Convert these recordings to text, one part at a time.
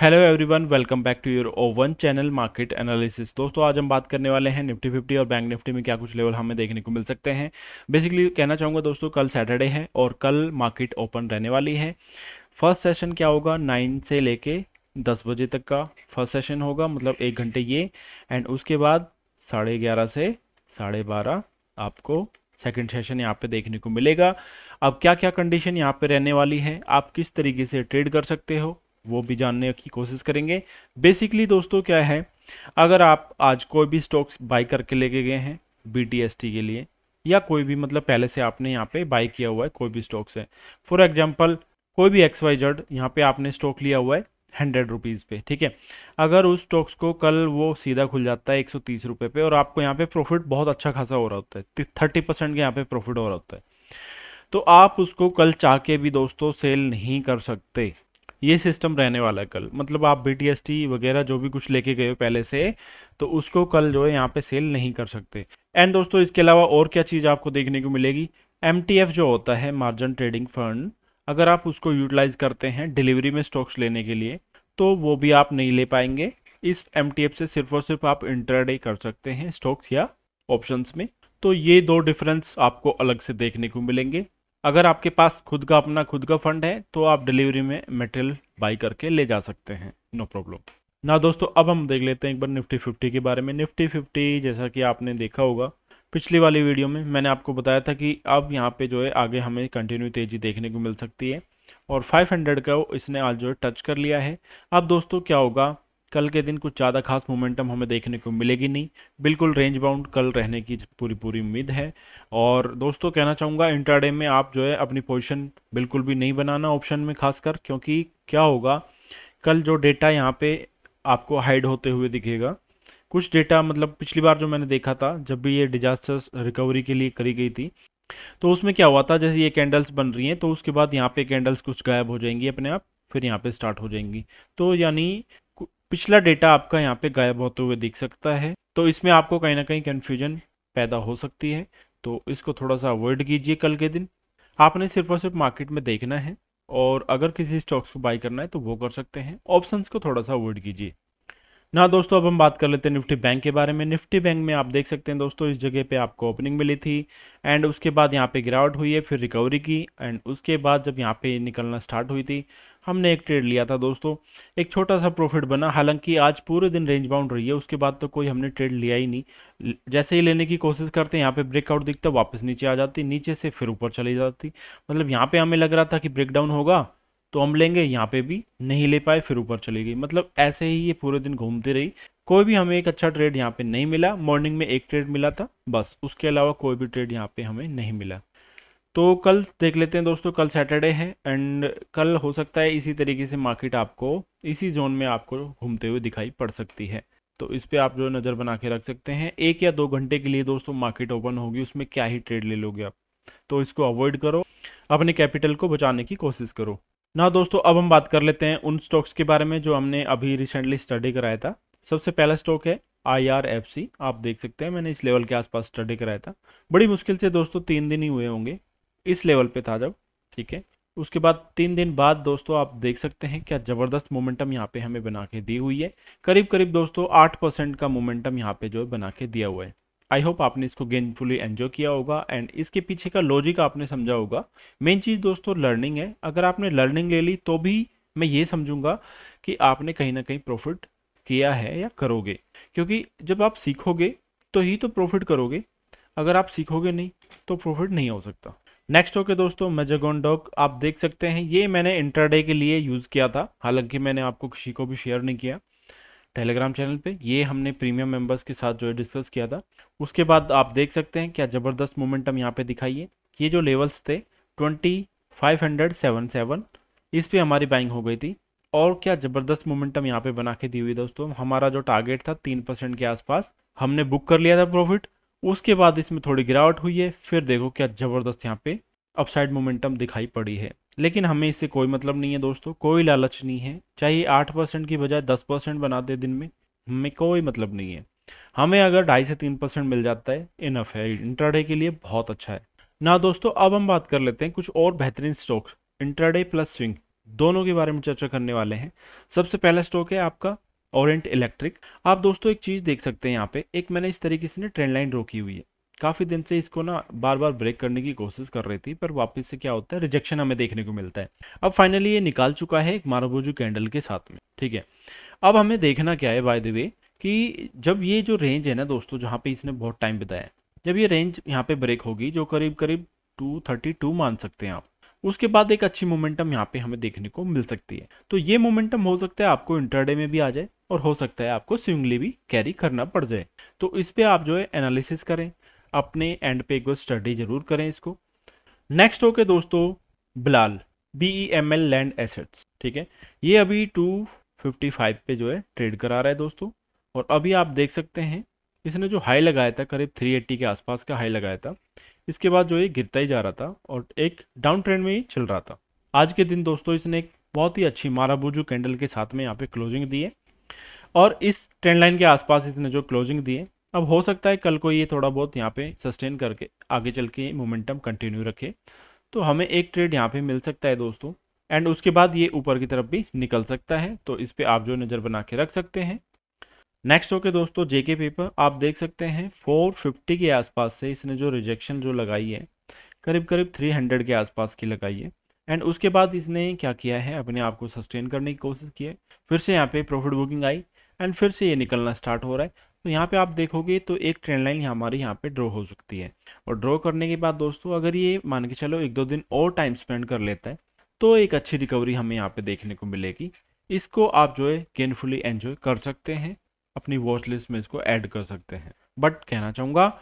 hello everyone welcome back to your own channel market analysis दोस्तों आज हम बात करने वाले हैं निफ्टी फिफ्टी और बैंक निफ्टी में क्या कुछ लेवल हमें देखने को मिल सकते हैं बेसिकली कहना चाहूँगा दोस्तों कल सैटरडे है और कल मार्केट ओपन रहने वाली है फर्स्ट सेशन क्या होगा नाइन से लेके दस बजे तक का फर्स्ट सेशन होगा मतलब एक घंटे ये एंड उसके बाद साढ़े ग्यारह से साढ़े बारह आपको सेकेंड सेशन यहाँ पे देखने को मिलेगा अब क्या क्या कंडीशन यहाँ पे रहने वाली है आप किस तरीके से ट्रेड कर सकते हो वो भी जानने की कोशिश करेंगे बेसिकली दोस्तों क्या है अगर आप आज कोई भी स्टॉक्स बाई करके लेके गए हैं बी के लिए या कोई भी मतलब पहले से आपने यहाँ पे बाई किया हुआ है कोई भी स्टॉक्स है फॉर एग्जाम्पल कोई भी एक्स वाई जेड यहाँ पे आपने स्टॉक लिया हुआ है हंड्रेड रुपीज़ पे ठीक है अगर उस स्टॉक्स को कल वो सीधा खुल जाता है एक सौ तीस रुपये पे और आपको यहाँ पे प्रॉफिट बहुत अच्छा खासा हो रहा होता है थर्टी परसेंट के यहाँ पे प्रॉफिट हो रहा होता है तो आप उसको कल चाह के भी दोस्तों सेल नहीं कर सकते ये सिस्टम रहने वाला है कल मतलब आप बी वगैरह जो भी कुछ लेके गए हो पहले से तो उसको कल जो है यहाँ पे सेल नहीं कर सकते एंड दोस्तों इसके अलावा और क्या चीज़ आपको देखने को मिलेगी एम जो होता है मार्जिन ट्रेडिंग फंड अगर आप उसको यूटिलाइज करते हैं डिलीवरी में स्टॉक्स लेने के लिए तो वो भी आप नहीं ले पाएंगे इस एम से सिर्फ और सिर्फ आप इंटरडे कर सकते हैं स्टॉक्स या ऑप्शंस में तो ये दो डिफरेंस आपको अलग से देखने को मिलेंगे अगर आपके पास खुद का अपना खुद का फंड है तो आप डिलीवरी में मेटेरियल बाई करके ले जा सकते हैं नो प्रॉब्लम ना दोस्तों अब हम देख लेते हैं एक बार निफ्टी फिफ्टी के बारे में निफ्टी फिफ्टी जैसा कि आपने देखा होगा पिछली वाली वीडियो में मैंने आपको बताया था कि अब यहाँ पे जो है आगे हमें कंटिन्यू तेज़ी देखने को मिल सकती है और 500 का इसने आज जो है टच कर लिया है अब दोस्तों क्या होगा कल के दिन कुछ ज़्यादा खास मोमेंटम हमें देखने को मिलेगी नहीं बिल्कुल रेंज बाउंड कल रहने की पूरी पूरी उम्मीद है और दोस्तों कहना चाहूँगा इंटरडे में आप जो है अपनी पोजिशन बिल्कुल भी नहीं बनाना ऑप्शन में खासकर क्योंकि क्या होगा कल जो डेटा यहाँ पे आपको हाइड होते हुए दिखेगा कुछ डेटा मतलब पिछली बार जो मैंने देखा था जब भी ये डिजास्टर्स रिकवरी के लिए करी गई थी तो उसमें क्या हुआ था जैसे ये कैंडल्स बन रही हैं तो उसके बाद यहाँ पे कैंडल्स कुछ गायब हो जाएंगी अपने आप फिर यहाँ पे स्टार्ट हो जाएंगी तो यानी पिछला डेटा आपका यहाँ पे गायब होते हुए दिख सकता है तो इसमें आपको कहीं ना कहीं कन्फ्यूजन पैदा हो सकती है तो इसको थोड़ा सा अवॉइड कीजिए कल के दिन आपने सिर्फ और सिर्फ मार्केट में देखना है और अगर किसी स्टॉक्स को बाई करना है तो वो कर सकते हैं ऑप्शंस को थोड़ा सा अवॉइड कीजिए ना दोस्तों अब हम बात कर लेते हैं निफ्टी बैंक के बारे में निफ्टी बैंक में आप देख सकते हैं दोस्तों इस जगह पे आपको ओपनिंग मिली थी एंड उसके बाद यहाँ पे गिरावट हुई है फिर रिकवरी की एंड उसके बाद जब यहाँ पे निकलना स्टार्ट हुई थी हमने एक ट्रेड लिया था दोस्तों एक छोटा सा प्रॉफिट बना हालांकि आज पूरे दिन रेंज बाउंड रही है उसके बाद तो कोई हमने ट्रेड लिया ही नहीं जैसे ही लेने की कोशिश करते हैं यहाँ पे ब्रेकआउट दिखता वापस नीचे आ जाती नीचे से फिर ऊपर चली जाती मतलब यहाँ पे हमें लग रहा था कि ब्रेकडाउन होगा तो हम लेंगे यहाँ पे भी नहीं ले पाए फिर ऊपर चली गई मतलब ऐसे ही ये पूरे दिन घूमती रही कोई भी हमें एक अच्छा ट्रेड यहाँ पे नहीं मिला मॉर्निंग में एक ट्रेड मिला था बस उसके अलावा कोई भी ट्रेड यहाँ पे हमें नहीं मिला तो कल देख लेते हैं दोस्तों कल सैटरडे है एंड कल हो सकता है इसी तरीके से मार्केट आपको इसी जोन में आपको घूमते हुए दिखाई पड़ सकती है तो इस पर आप जो नज़र बना के रख सकते हैं एक या दो घंटे के लिए दोस्तों मार्केट ओपन होगी उसमें क्या ही ट्रेड ले लोगे आप तो इसको अवॉइड करो अपने कैपिटल को बचाने की कोशिश करो ना दोस्तों अब हम बात कर लेते हैं उन स्टॉक्स के बारे में जो हमने अभी रिसेंटली स्टडी कराया था सबसे पहला स्टॉक है आई आर एफ सी आप देख सकते हैं मैंने इस लेवल के आसपास स्टडी कराया था बड़ी मुश्किल से दोस्तों तीन दिन ही हुए होंगे इस लेवल पे था जब ठीक है उसके बाद तीन दिन बाद दोस्तों आप देख सकते हैं क्या ज़बरदस्त मोमेंटम यहाँ पे हमें बना के दी हुई है करीब करीब दोस्तों आठ परसेंट का मोमेंटम यहाँ पे जो है बना के दिया हुआ है आई होप आपने इसको गेनफुली एंजॉय किया होगा एंड इसके पीछे का लॉजिक आपने समझा होगा मेन चीज़ दोस्तों लर्निंग है अगर आपने लर्निंग ले ली तो भी मैं ये समझूंगा कि आपने कहीं ना कहीं प्रॉफिट किया है या करोगे क्योंकि जब आप सीखोगे तो ही तो प्रॉफिट करोगे अगर आप सीखोगे नहीं तो प्रॉफिट नहीं हो सकता नेक्स्ट के दोस्तों मेजागोन डॉक आप देख सकते हैं ये मैंने इंटरडे के लिए यूज़ किया था हालांकि मैंने आपको किसी को भी शेयर नहीं किया टेलीग्राम चैनल पे ये हमने प्रीमियम मेंबर्स के साथ जो है डिस्कस किया था उसके बाद आप देख सकते हैं क्या ज़बरदस्त मोमेंटम यहाँ पे दिखाइए ये जो लेवल्स थे twenty five hundred seven seven इस पर हमारी बाइंग हो गई थी और क्या ज़बरदस्त मोमेंटम यहाँ पे बना के दी हुई दोस्तों हमारा जो टारगेट था तीन परसेंट के आसपास हमने बुक कर लिया था प्रॉफिट उसके बाद इसमें थोड़ी गिरावट हुई है फिर देखो क्या ज़बरदस्त यहाँ पे अपसाइड मोमेंटम दिखाई पड़ी है लेकिन हमें इससे कोई मतलब नहीं है दोस्तों कोई लालच नहीं है चाहे आठ परसेंट की बजाय दस परसेंट बना दे दिन में हमें कोई मतलब नहीं है हमें अगर ढाई से तीन परसेंट मिल जाता है इनफ है इंटरडे के लिए बहुत अच्छा है ना दोस्तों अब हम बात कर लेते हैं कुछ और बेहतरीन स्टॉक्स इंटरडे प्लस स्विंग दोनों के बारे में चर्चा करने वाले हैं सबसे पहला स्टॉक है आपका ओरेंट इलेक्ट्रिक आप दोस्तों एक चीज़ देख सकते हैं यहाँ पे एक मैंने इस तरीके से ना ट्रेंड लाइन रोकी हुई है काफ़ी दिन से इसको ना बार बार ब्रेक करने की कोशिश कर रही थी पर वापस से क्या होता है रिजेक्शन हमें देखने को मिलता है अब फाइनली ये निकाल चुका है एक मारोबोजू कैंडल के साथ में ठीक है अब हमें देखना क्या है बाय द वे कि जब ये जो रेंज है ना दोस्तों जहाँ पे इसने बहुत टाइम बिताया जब ये रेंज यहाँ पे ब्रेक होगी जो करीब करीब टू मान सकते हैं आप उसके बाद एक अच्छी मोमेंटम यहाँ पे हमें देखने को मिल सकती है तो ये मोमेंटम हो सकता है आपको इंटरडे में भी आ जाए और हो सकता है आपको स्विंगली भी कैरी करना पड़ जाए तो इस पर आप जो है एनालिसिस करें अपने एंड पे एक बार स्टडी जरूर करें इसको नेक्स्ट हो के दोस्तों Bilal B E M L land assets ठीक है ये अभी 255 पे जो है ट्रेड करा रहा है दोस्तों और अभी आप देख सकते हैं इसने जो हाई लगाया था करीब 380 के आसपास का हाई लगाया था इसके बाद जो ये गिरता ही जा रहा था और एक डाउन ट्रेंड में ही चल रहा था आज के दिन दोस्तों इसने एक बहुत ही अच्छी माराबूजू कैंडल के साथ में यहाँ पे क्लोजिंग दी है और इस ट्रेंड लाइन के आसपास इसने जो क्लोजिंग दी है अब हो सकता है कल को ये थोड़ा बहुत यहाँ पे सस्टेन करके आगे चल के मोमेंटम कंटिन्यू रखे तो हमें एक ट्रेड यहाँ पे मिल सकता है दोस्तों एंड उसके बाद ये ऊपर की तरफ भी निकल सकता है तो इस पर आप जो नज़र बना के रख सकते हैं नेक्स्ट ओके दोस्तों जेके पेपर आप देख सकते हैं 450 के आसपास से इसने जो रिजेक्शन जो लगाई है करीब करीब 300 के आसपास की लगाई है एंड उसके बाद इसने क्या किया है अपने आप को सस्टेन करने की कोशिश की है फिर से यहाँ पे प्रॉफिट बुकिंग आई एंड फिर से ये निकलना स्टार्ट हो रहा है तो यहाँ पे आप देखोगे तो एक ट्रेंड लाइन हमारी यहाँ पे ड्रॉ हो सकती है और ड्रॉ करने के बाद दोस्तों अगर ये मान के चलो एक दो दिन और टाइम स्पेंड कर लेता है तो एक अच्छी रिकवरी हमें यहाँ पे देखने को मिलेगी इसको आप जो है केनफुली एंजॉय कर सकते हैं अपनी वॉच लिस्ट में इसको ऐड कर सकते हैं बट कहना चाहूँगा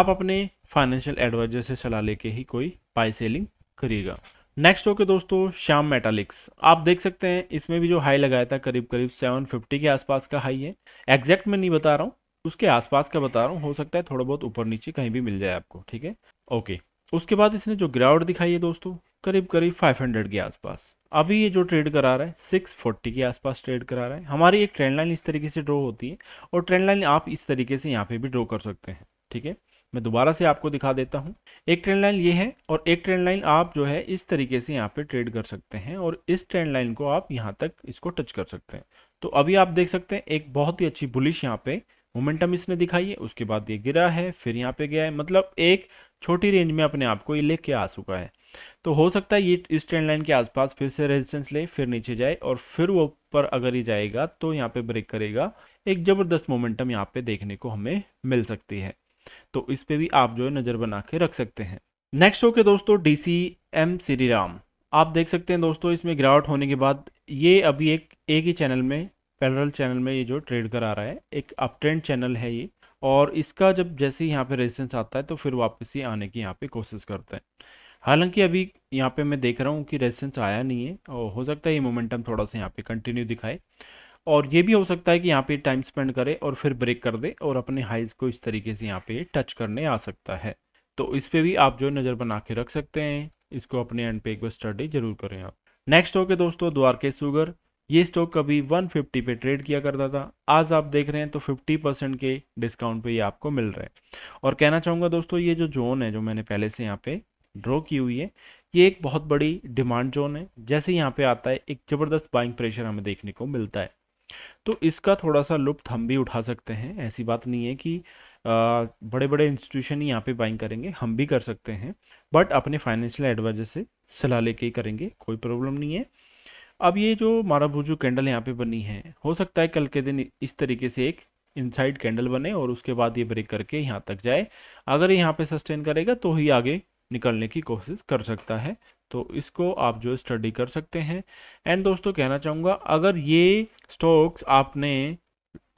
आप अपने फाइनेंशियल एडवाइजर से सलाह लेके ही कोई बाई सेलिंग करिएगा नेक्स्ट ओके दोस्तों श्याम मेटालिक्स आप देख सकते हैं इसमें भी जो हाई लगाया था करीब करीब 750 के आसपास का हाई है एग्जैक्ट मैं नहीं बता रहा हूँ उसके आसपास का बता रहा हूँ हो सकता है थोड़ा बहुत ऊपर नीचे कहीं भी मिल जाए आपको ठीक है ओके उसके बाद इसने जो गिरावट दिखाई है दोस्तों करीब करीब 500 के आसपास अभी ये जो ट्रेड करा रहा है 640 के आसपास ट्रेड करा रहा है हमारी एक ट्रेंड लाइन इस तरीके से ड्रॉ होती है और ट्रेंड लाइन आप इस तरीके से यहाँ पे भी ड्रॉ कर सकते हैं ठीक है मैं दोबारा से आपको दिखा देता हूँ एक ट्रेंड लाइन ये है और एक ट्रेंड लाइन आप जो है इस तरीके से यहाँ पे ट्रेड कर सकते हैं और इस ट्रेंड लाइन को आप यहाँ तक इसको टच कर सकते हैं तो अभी आप देख सकते हैं एक बहुत ही अच्छी बुलिश यहाँ पे मोमेंटम इसने दिखाई है उसके बाद ये गिरा है फिर यहाँ पे गया है मतलब एक छोटी रेंज में अपने आप को ये लेके आ चुका है तो हो सकता है ये इस ट्रेंड लाइन के आसपास फिर से रेजिस्टेंस ले फिर नीचे जाए और फिर वो ऊपर अगर ये जाएगा तो यहाँ पे ब्रेक करेगा एक ज़बरदस्त मोमेंटम यहाँ पे देखने को हमें मिल सकती है तो इस पर भी आप जो है नज़र बना के रख सकते हैं नेक्स्ट हो के दोस्तों D C M Shriram आप देख सकते हैं दोस्तों इसमें गिरावट होने के बाद ये अभी एक एक ही चैनल में पैरल चैनल में ये जो ट्रेड करा रहा है एक अप ट्रेंड चैनल है ये और इसका जब जैसे ही यहाँ पे रेजिस्टेंस आता है तो फिर वापस ही आने की यहाँ पे कोशिश करता है हालांकि अभी यहाँ पे मैं देख रहा हूँ कि रेजिस्टेंस आया नहीं है और हो सकता है ये मोमेंटम थोड़ा सा यहाँ पे कंटिन्यू दिखाए और ये भी हो सकता है कि यहाँ पे टाइम स्पेंड करे और फिर ब्रेक कर दे और अपने हाइज को इस तरीके से यहाँ पे टच करने आ सकता है तो इस पर भी आप जो नज़र बना के रख सकते हैं इसको अपने एंड पे एक बार स्टडी जरूर करें आप नेक्स्ट स्टॉक है दोस्तों द्वारके सुगर ये स्टॉक कभी 150 पे ट्रेड किया करता था आज आप देख रहे हैं तो 50 परसेंट के डिस्काउंट पे ये आपको मिल रहा है और कहना चाहूँगा दोस्तों ये जो जोन है जो मैंने पहले से यहाँ पे ड्रॉ की हुई है ये एक बहुत बड़ी डिमांड जोन है जैसे यहाँ पे आता है एक ज़बरदस्त बाइंग प्रेशर हमें देखने को मिलता है तो इसका थोड़ा सा लुप्त हम भी उठा सकते हैं ऐसी बात नहीं है कि बड़े बड़े इंस्टीट्यूशन ही यहाँ पे बाइंग करेंगे हम भी कर सकते हैं बट अपने फाइनेंशियल एडवाइजर से सलाह लेके ही करेंगे कोई प्रॉब्लम नहीं है अब ये जो मारा भूजू कैंडल यहाँ पे बनी है हो सकता है कल के दिन इस तरीके से एक इनसाइड कैंडल बने और उसके बाद ये ब्रेक करके यहाँ तक जाए अगर यहाँ पे सस्टेन करेगा तो ही आगे निकलने की कोशिश कर सकता है तो इसको आप जो स्टडी कर सकते हैं एंड दोस्तों कहना चाहूँगा अगर ये स्टॉक्स आपने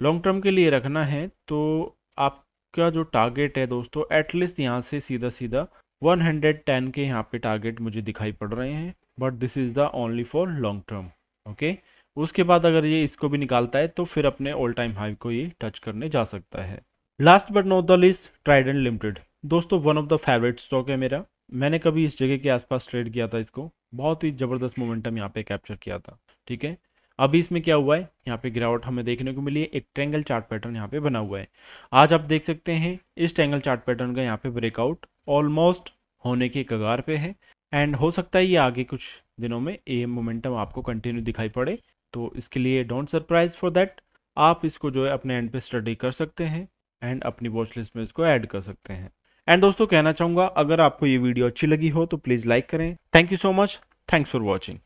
लॉन्ग टर्म के लिए रखना है तो आपका जो टारगेट है दोस्तों एटलीस्ट यहाँ से सीधा सीधा 110 के यहाँ पे टारगेट मुझे दिखाई पड़ रहे हैं but this is the only for long term okay उसके बाद अगर ये इसको भी निकालता है तो फिर अपने ऑल टाइम हाई को ये टच करने जा सकता है last but not the least Trident limited दोस्तों one of the favourite stock है मेरा मैंने कभी इस जगह के आसपास ट्रेड किया था इसको बहुत ही ज़बरदस्त मोमेंटम यहाँ पे कैप्चर किया था ठीक है अभी इसमें क्या हुआ है यहाँ पे गिरावट हमें देखने को मिली है एक ट्रैंगल चार्ट पैटर्न यहाँ पे बना हुआ है आज आप देख सकते हैं इस ट्रैंगल चार्ट पैटर्न का यहाँ पे ब्रेकआउट ऑलमोस्ट होने के कगार पे है एंड हो सकता है ये आगे कुछ दिनों में ये मोमेंटम आपको कंटिन्यू दिखाई पड़े तो इसके लिए डोंट सरप्राइज फॉर दैट आप इसको जो है अपने एंड पे स्टडी कर सकते हैं एंड अपनी वॉच लिस्ट में इसको ऐड कर सकते हैं एंड दोस्तों कहना चाहूँगा अगर आपको ये वीडियो अच्छी लगी हो तो प्लीज़ लाइक करें thank you so much thanks for watching